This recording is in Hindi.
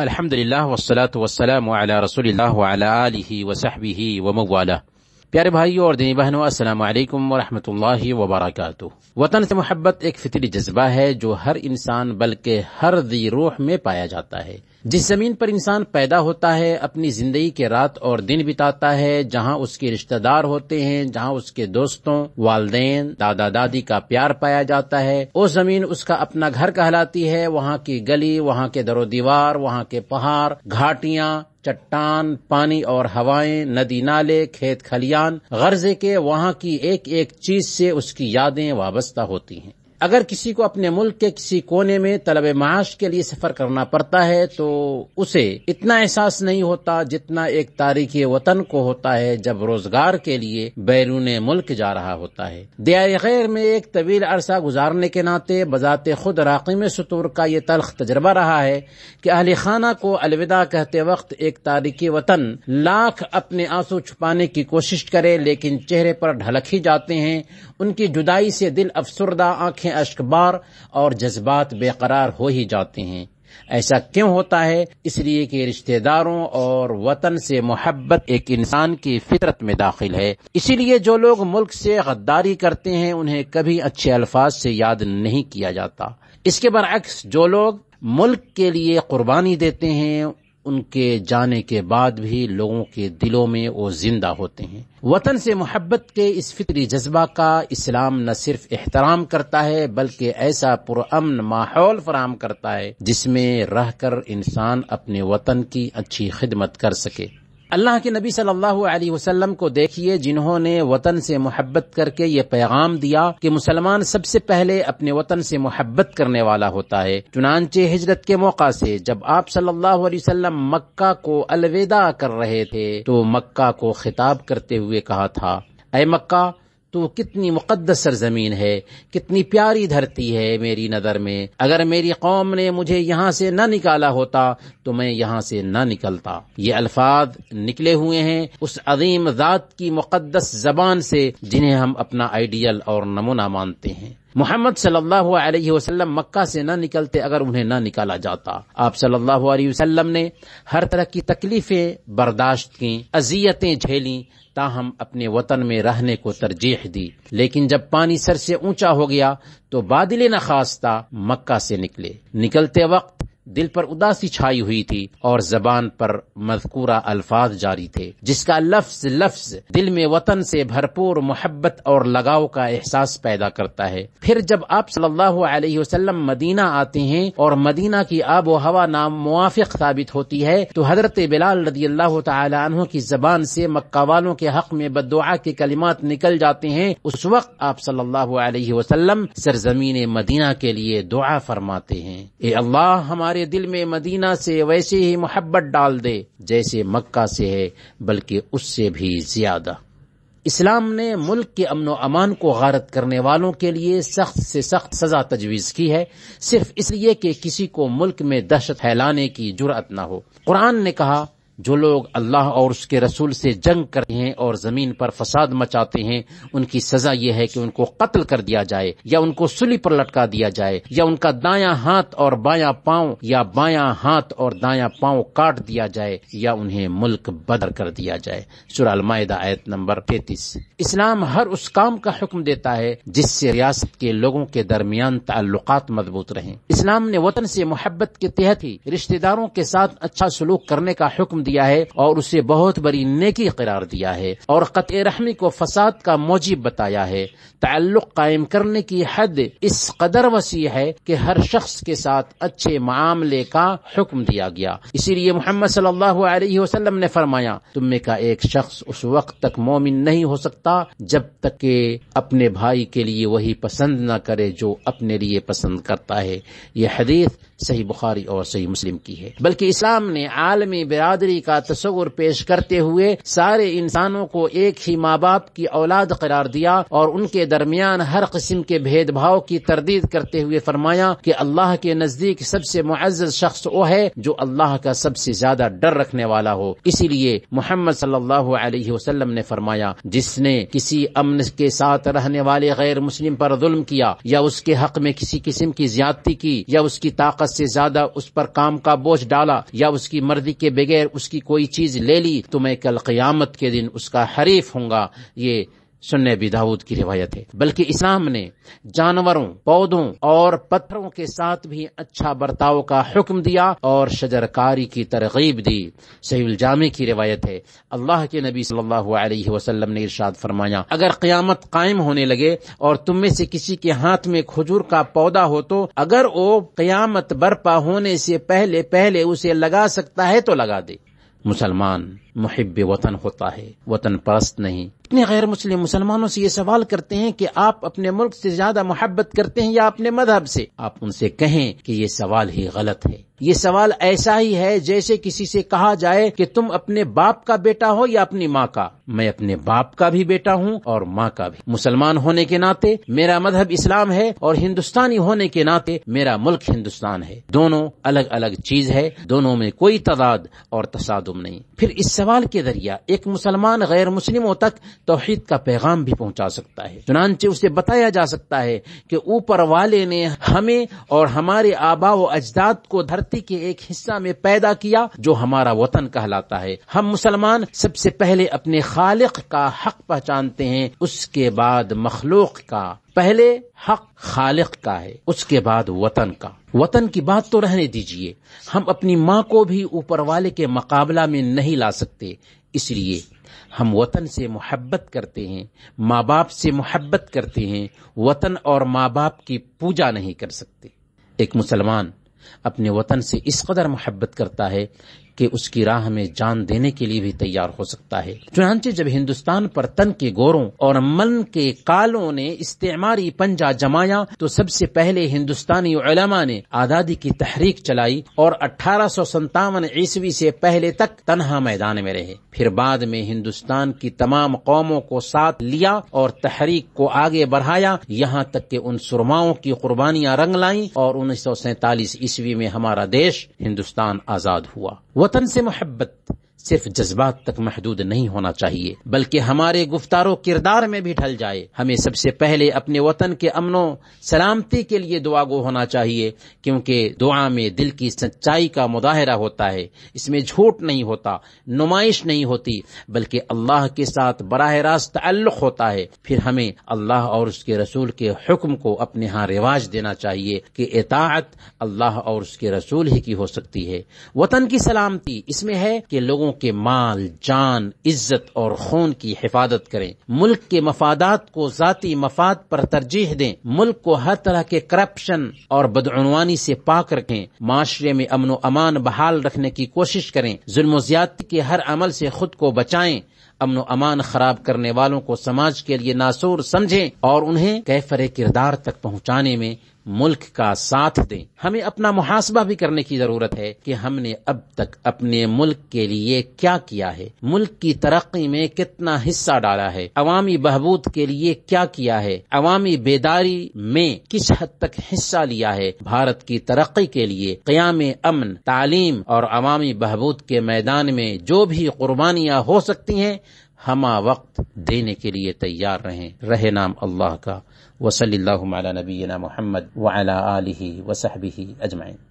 अल्हम्दुलिल्लाह वसलात वसलाम अला रसूलिल्लाह वाला आलिही व सहबिही व मवाला प्यारे भाइयों और दीनी बहनों अस्सलाम वालेकुम वरहमतुल्लाहि व बरकातहू वतन से मोहब्बत एक फितरी जज्बा है जो हर इंसान बल्कि हर दी रूह में पाया जाता है जिस जमीन पर इंसान पैदा होता है अपनी जिंदगी के रात और दिन बिताता है जहाँ उसके रिश्तेदार होते हैं जहाँ उसके दोस्तों वालदेन दादा दादी का प्यार पाया जाता है वो जमीन उसका अपना घर कहलाती है वहाँ की गली वहाँ के दरो दीवार वहाँ के पहाड़ घाटियाँ चट्टान पानी और हवाएं नदी नाले खेत खलियान गर्जे के वहाँ की एक एक चीज से उसकी यादें वाबस्ता होती हैं अगर किसी को अपने मुल्क के किसी कोने में तलब माश के लिए सफर करना पड़ता है तो उसे इतना एहसास नहीं होता जितना एक तारीखी वतन को होता है जब रोजगार के लिए बैरून मुल्क जा रहा होता है दया गैर में एक तवील अरसा गुजारने के नाते बजात खुद राकिम सतूर का यह तलख तजर्बा रहा है कि अहल खाना को अलविदा कहते वक्त एक तारीखी वतन लाख अपने आंसू छुपाने की कोशिश करे लेकिन चेहरे पर ढलक ही जाते हैं उनकी जुदाई से दिल अफसरदा आंखें आंखें अश्कबार और जज्बात बेकरार हो ही जाते हैं ऐसा क्यों होता है इसलिए कि रिश्तेदारों और वतन से मोहब्बत एक इंसान की फितरत में दाखिल है इसीलिए जो लोग मुल्क से गद्दारी करते हैं उन्हें कभी अच्छे अल्फाज से याद नहीं किया जाता इसके बरक्स जो लोग मुल्क के लिए कुर्बानी देते हैं उनके जाने के बाद भी लोगों के दिलों में वो जिंदा होते हैं वतन से मोहब्बत के इस फितरी जज्बा का इस्लाम न सिर्फ एहतराम करता है बल्कि ऐसा पुरअमन माहौल फराम करता है जिसमें रहकर इंसान अपने वतन की अच्छी खिदमत कर सके अल्लाह के नबी सल्लल्लाहु अलैहि वसल्लम को देखिए जिन्होंने वतन से मोहब्बत करके ये पैगाम दिया कि मुसलमान सबसे पहले अपने वतन से मोहब्बत करने वाला होता है चुनाचे हिजरत के मौका से जब आप सल्लल्लाहु अलैहि वसल्लम मक्का को अलविदा कर रहे थे तो मक्का को खिताब करते हुए कहा था अय मक्का तो वो कितनी मुकदस सरजमीन है कितनी प्यारी धरती है मेरी नज़र में अगर मेरी कौम ने मुझे यहाँ से न निकाला होता तो मैं यहाँ से न निकलता ये अल्फाज निकले हुए हैं उस अजीम ज़ात की मुकदस जबान से जिन्हें हम अपना आइडियल और नमूना मानते हैं मोहम्मद सल्लल्लाहु अलैहि वसल्लम मक्का से ना निकलते अगर उन्हें ना निकाला जाता आप सल्लल्लाहु अलैहि वसल्लम ने हर तरह की तकलीफें बर्दाश्त की अजियतें झेली ताहम अपने वतन में रहने को तरजीह दी लेकिन जब पानी सर से ऊंचा हो गया तो बादल न खास्ता मक्का से निकले निकलते वक्त दिल पर उदासी छाई हुई थी और जबान पर मजकूरा अल्फाज जारी थे जिसका लफ्ज लफ्ज दिल में वतन से भरपूर मोहब्बत और लगाव का एहसास पैदा करता है फिर जब आप सल्लल्लाहु अलैहि वसल्लम मदीना आते हैं और मदीना की आबो हवा नाम मुआफ़ साबित होती है तो हजरत बिलाल रदी अल्लाह तहों की जबान से मक्का वालों के हक में बदुआ के कलिमात निकल जाते हैं उस वक्त आप सल्लल्लाहु अलैहि सरजमीन मदीना के लिए दुआ फरमाते हैं ए अल्लाह हमारे हमारे दिल में मदीना से वैसे ही मोहब्बत डाल दे जैसे मक्का से है बल्कि उससे भी ज्यादा इस्लाम ने मुल्क के अमन अमान को गारत करने वालों के लिए सख्त से सख्त सजा तजवीज़ की है सिर्फ इसलिए कि किसी को मुल्क में दहशत फैलाने की जरूरत न हो कुरान ने कहा जो लोग अल्लाह और उसके रसूल से जंग करते हैं और ज़मीन पर फसाद मचाते हैं उनकी सज़ा यह है कि उनको कत्ल कर दिया जाए या उनको सुली पर लटका दिया जाए या उनका दाया हाथ और बाया पांव या बाया हाथ और दाया पांव काट दिया जाए या उन्हें मुल्क बदर कर दिया जाए सुरमायदा आयत नंबर पैतीस इस्लाम हर उस काम का हुक्म देता है जिससे रियासत के लोगों के दरमियान ताल्लुकात मजबूत रहे इस्लाम ने वतन से मोहब्बत के तहत ही रिश्तेदारों के साथ अच्छा सलूक करने का हुक्म दिया है और उसे बहुत बड़ी नेकी करार दिया है और कत रहमी को फसाद का मौजिब बताया है ताल्लुक कायम करने की हद इस कदर वसी है कि हर शख्स के साथ अच्छे मामले का हुक्म दिया गया इसीलिए मोहम्मद सल्लल्लाहु अलैहि वसल्लम ने फरमाया तुम्हे का एक शख्स उस वक्त तक मोमिन नहीं हो सकता जब तक के अपने भाई के लिए वही पसंद न करे जो अपने लिए पसंद करता है यह हदीस सही बुखारी और सही मुस्लिम की है बल्कि इस्लाम ने आलमी बिरादरी का तस्वुर पेश करते हुए सारे इंसानों को एक ही माँ बाप की औलाद करार दिया और उनके दरमियान हर किस्म के भेदभाव की तरदीद करते हुए फरमाया कि अल्लाह के नजदीक सबसे मुआज शख्स वो है जो अल्लाह का सबसे ज्यादा डर रखने वाला हो इसीलिए मोहम्मद सल्लाम ने फरमाया जिसने किसी अमन के साथ रहने वाले गैर मुस्लिम पर जुल्म किया या उसके हक में किसी किस्म की ज्यादती की या उसकी ताकत से ज्यादा उस पर काम का बोझ डाला या उसकी मर्जी के बगैर उस उसकी कोई चीज ले ली तो मैं कल क्यामत के दिन उसका हरीफ होऊंगा ये सुन्ने बी दाऊद की रिवायत है बल्कि इस्लाम ने जानवरों पौधों और पत्थरों के साथ भी अच्छा बर्ताव का हुक्म दिया और शजरकारी की तरगीब दी सही जामे की रिवायत है अल्लाह के नबी सल्लल्लाहु अलैहि वसल्लम ने इरशाद फरमाया अगर क्यामत कायम होने लगे और तुम में से किसी के हाथ में खजूर का पौधा हो तो अगर वो क्यामत बर्पा होने से पहले पहले उसे लगा सकता है तो लगा दे मुसलमान मुहब वतन होता है वतन परस्त नहीं इतने गैर मुस्लिम मुसलमानों से ये सवाल करते हैं कि आप अपने मुल्क से ज्यादा मोहब्बत करते हैं या अपने मजहब से आप उनसे कहें कि ये सवाल ही गलत है ये सवाल ऐसा ही है जैसे किसी से कहा जाए कि तुम अपने बाप का बेटा हो या अपनी माँ का मैं अपने बाप का भी बेटा हूँ और माँ का भी मुसलमान होने के नाते मेरा मजहब इस्लाम है और हिंदुस्तानी होने के नाते मेरा मुल्क हिंदुस्तान है दोनों अलग अलग चीज है दोनों में कोई तादाद और तसादुम नहीं फिर इस सवाल के जरिया एक मुसलमान गैर मुस्लिमों तक तोहहीद का पैगाम भी पहुँचा सकता है चुनाचे उसे बताया जा सकता है की ऊपर वाले ने हमें और हमारे आबा व अजदाद को धरती धरती के एक हिस्सा में पैदा किया जो हमारा वतन कहलाता है हम मुसलमान सबसे पहले अपने खालिक का हक पहचानते हैं उसके बाद मखलूक का पहले हक खालिक का है उसके बाद वतन का वतन की बात तो रहने दीजिए हम अपनी माँ को भी ऊपर वाले के मुकाबला में नहीं ला सकते इसलिए हम वतन से मोहब्बत करते हैं माँ बाप से मोहब्बत करते हैं वतन और माँ बाप की पूजा नहीं कर सकते एक मुसलमान अपने वतन से इस कदर मोहब्बत करता है कि उसकी राह में जान देने के लिए भी तैयार हो सकता है चुनाचे जब हिंदुस्तान पर तन के गोरों और मन के कालों ने इस्तेमारी पंजा जमाया तो सबसे पहले हिंदुस्तानी उलमा ने आज़ादी की तहरीक चलाई और अठारह सौ संतावन ईस्वी से पहले तक तनहा मैदान में रहे फिर बाद में हिंदुस्तान की तमाम कौमों को साथ लिया और तहरीक को आगे बढ़ाया यहाँ तक के उन सुरमाओं की कुर्बानियाँ रंग लाई और उन्नीस सौ सैतालीस ईस्वी में हमारा देश हिंदुस्तान आज़ाद हुआ वह وطن سے محبت सिर्फ जज्बात तक महदूद नहीं होना चाहिए बल्कि हमारे गुफ्तारो किरदार में भी ढल जाए हमें सबसे पहले अपने वतन के अमनो सलामती के लिए दुआगो होना चाहिए क्योंकि दुआ में दिल की सच्चाई का मुजाहरा होता है इसमें झूठ नहीं होता नुमाइश नहीं होती बल्कि अल्लाह के साथ बरह रास्त तल्लुक होता है फिर हमें अल्लाह और उसके रसूल के हुक्म को अपने यहाँ रिवाज देना चाहिए कि एतात अल्लाह और उसके रसूल ही की हो सकती है वतन की सलामती इसमें है कि लोगों लोगों के माल जान इज्जत और खून की हिफाजत करें मुल्क के मफादात को जाती मफाद पर तरजीह दें मुल्क को हर तरह के करप्शन और बदعنवानी से पाक रखें माशरे में अमन अमान बहाल रखने की कोशिश करें जुल्म ज्यादा के हर अमल से खुद को बचाएं अमन अमान खराब करने वालों को समाज के लिए नासूर समझें और उन्हें कैफरे किरदार तक पहुंचाने में मुल्क का साथ दें हमें अपना मुहासबा भी करने की जरूरत है कि हमने अब तक अपने मुल्क के लिए क्या किया है मुल्क की तरक्की में कितना हिस्सा डाला है अवामी बहबूद के लिए क्या किया है अवामी बेदारी में किस हद तक हिस्सा लिया है भारत की तरक्की के लिए क्याम अमन तालीम और अवामी बहबूद के मैदान में जो भी कुर्बानियां हो सकती हैं हमा वक्त देने के लिए तैयार रहें रहे नाम अल्लाह का वसली नबीना मोहम्मद वाला आलि वसहबी अजमाइन